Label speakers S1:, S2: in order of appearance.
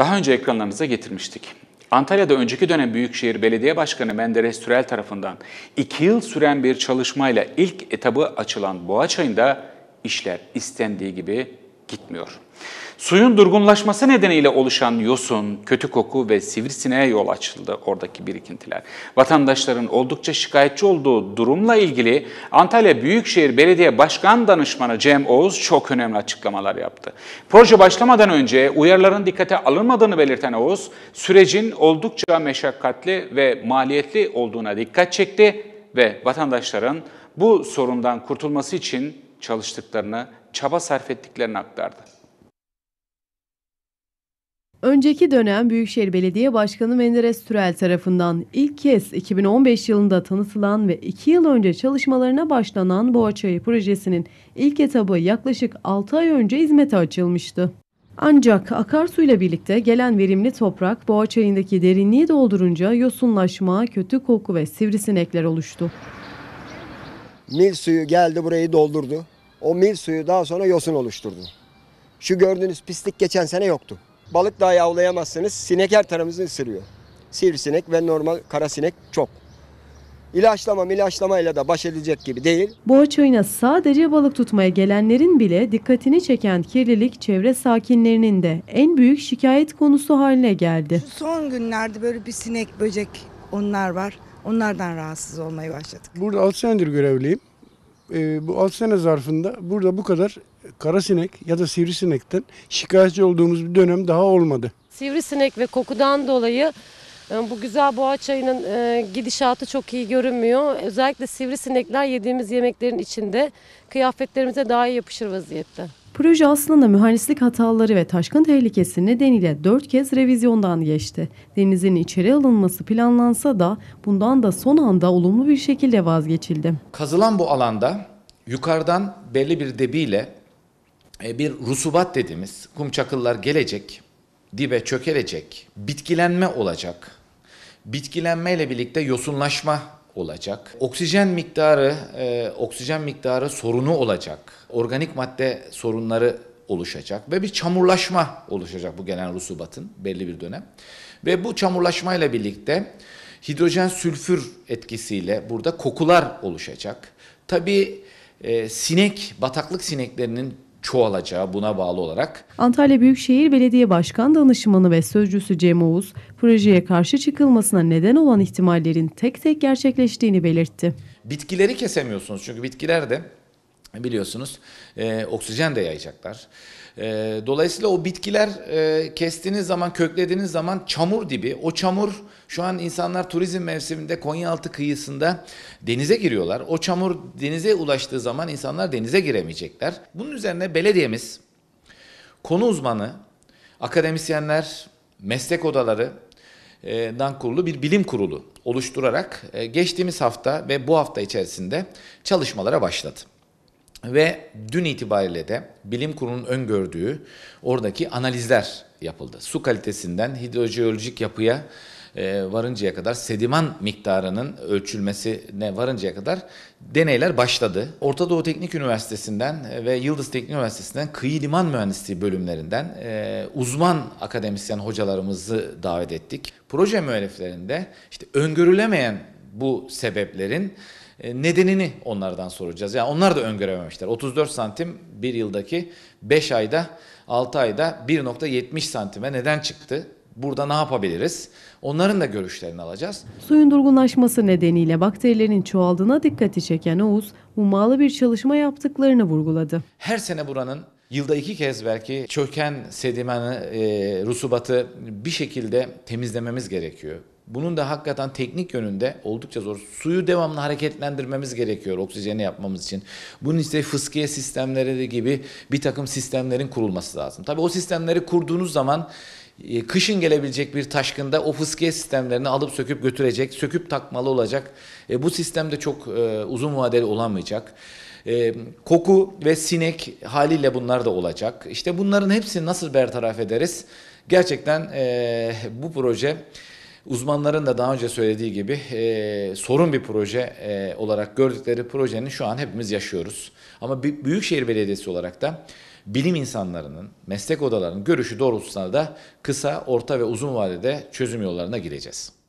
S1: Daha önce ekranlarınıza getirmiştik. Antalya'da önceki dönem Büyükşehir Belediye Başkanı Menderes Türel tarafından 2 yıl süren bir çalışmayla ilk etabı açılan Boğaçay'ın da işler istendiği gibi gitmiyor. Suyun durgunlaşması nedeniyle oluşan yosun, kötü koku ve sivrisineğe yol açıldı oradaki birikintiler. Vatandaşların oldukça şikayetçi olduğu durumla ilgili Antalya Büyükşehir Belediye Başkan Danışmanı Cem Oğuz çok önemli açıklamalar yaptı. Proje başlamadan önce uyarıların dikkate alınmadığını belirten Oğuz, sürecin oldukça meşakkatli ve maliyetli olduğuna dikkat çekti ve vatandaşların bu sorundan kurtulması için çalıştıklarını, çaba sarf ettiklerini aktardı.
S2: Önceki dönem Büyükşehir Belediye Başkanı Menderes Türel tarafından ilk kez 2015 yılında tanıtılan ve 2 yıl önce çalışmalarına başlanan Boğaçayı projesinin ilk etabı yaklaşık 6 ay önce hizmete açılmıştı. Ancak akarsuyla birlikte gelen verimli toprak Boğaçayı'ndaki derinliği doldurunca yosunlaşma, kötü koku ve sivrisinekler oluştu. Mil suyu geldi burayı doldurdu. O mil suyu daha sonra yosun oluşturdu. Şu gördüğünüz pislik geçen sene yoktu balık dahi avlayamazsınız. Sinek her tarafınızı ısırıyor. Sivrisinek ve normal kara sinek çok. İlaçlama ilaçlamayla da baş edilecek gibi değil. Boğaçayına sadece balık tutmaya gelenlerin bile dikkatini çeken kirlilik çevre sakinlerinin de en büyük şikayet konusu haline geldi. Son günlerde böyle bir sinek, böcek onlar var. Onlardan rahatsız olmaya başladık. Burada 6 senedir görevliyim. Ee, bu 6 sene zarfında burada bu kadar karasinek ya da sivrisinekten şikayetçi olduğumuz bir dönem daha olmadı. Sivrisinek ve kokudan dolayı e, bu güzel boğa çayının e, gidişatı çok iyi görünmüyor. Özellikle sivrisinekler yediğimiz yemeklerin içinde kıyafetlerimize daha iyi yapışır vaziyette. Proje aslında mühendislik hataları ve taşkın tehlikesi nedeniyle dört kez revizyondan geçti. Denizin içeri alınması planlansa da bundan da son anda olumlu bir şekilde vazgeçildi.
S3: Kazılan bu alanda yukarıdan belli bir debiyle e, bir rusubat dediğimiz kum çakıllar gelecek, dibe çökelecek, bitkilenme olacak. Bitkilenmeyle birlikte yosunlaşma olacak. Oksijen miktarı, e, oksijen miktarı sorunu olacak. Organik madde sorunları oluşacak ve bir çamurlaşma oluşacak bu gelen rusubatın belli bir dönem. Ve bu çamurlaşmayla birlikte hidrojen sülfür etkisiyle burada kokular oluşacak. Tabii e, sinek, bataklık sineklerinin çoğalacağı buna bağlı olarak.
S2: Antalya Büyükşehir Belediye Başkan Danışmanı ve Sözcüsü Cem Oğuz, projeye karşı çıkılmasına neden olan ihtimallerin tek tek gerçekleştiğini belirtti.
S3: Bitkileri kesemiyorsunuz çünkü bitkiler de biliyorsunuz e, oksijen de yayacaklar. E, dolayısıyla o bitkiler e, kestiğiniz zaman, köklediğiniz zaman çamur dibi. O çamur şu an insanlar turizm mevsiminde Konyaaltı kıyısında denize giriyorlar. O çamur denize ulaştığı zaman insanlar denize giremeyecekler. Bunun üzerine belediyemiz, konu uzmanı, akademisyenler, meslek odaları, e, dan kurulu bir bilim kurulu oluşturarak e, geçtiğimiz hafta ve bu hafta içerisinde çalışmalara başladı. Ve dün itibariyle de bilim kurulunun öngördüğü oradaki analizler yapıldı. Su kalitesinden hidrojeolojik yapıya e, varıncaya kadar sediman miktarının ölçülmesine varıncaya kadar deneyler başladı. Orta Doğu Teknik Üniversitesi'nden e, ve Yıldız Teknik Üniversitesi'nden kıyı liman mühendisliği bölümlerinden e, uzman akademisyen hocalarımızı davet ettik. Proje müelliflerinde işte öngörülemeyen bu sebeplerin e, nedenini onlardan soracağız. Yani onlar da öngörememişler. 34 santim bir yıldaki 5 ayda 6 ayda 1.70 santime neden çıktı? Burada ne yapabiliriz? Onların da görüşlerini alacağız.
S2: Suyun durgunlaşması nedeniyle bakterilerin çoğaldığına dikkati çeken Oğuz, ummalı bir çalışma yaptıklarını vurguladı.
S3: Her sene buranın Yılda iki kez belki çöken sedimanı, e, rusubatı bir şekilde temizlememiz gerekiyor. Bunun da hakikaten teknik yönünde oldukça zor. Suyu devamlı hareketlendirmemiz gerekiyor oksijeni yapmamız için. Bunun işte fıskiye sistemleri gibi bir takım sistemlerin kurulması lazım. Tabii o sistemleri kurduğunuz zaman ee, kışın gelebilecek bir taşkında o fıskiye sistemlerini alıp söküp götürecek, söküp takmalı olacak. E, bu sistem de çok e, uzun vadeli olamayacak. E, koku ve sinek haliyle bunlar da olacak. İşte bunların hepsini nasıl bertaraf ederiz? Gerçekten e, bu proje Uzmanların da daha önce söylediği gibi e, sorun bir proje e, olarak gördükleri projenin şu an hepimiz yaşıyoruz. Ama Büyükşehir Belediyesi olarak da bilim insanlarının, meslek odalarının görüşü doğrultusunda da kısa, orta ve uzun vadede çözüm yollarına gireceğiz.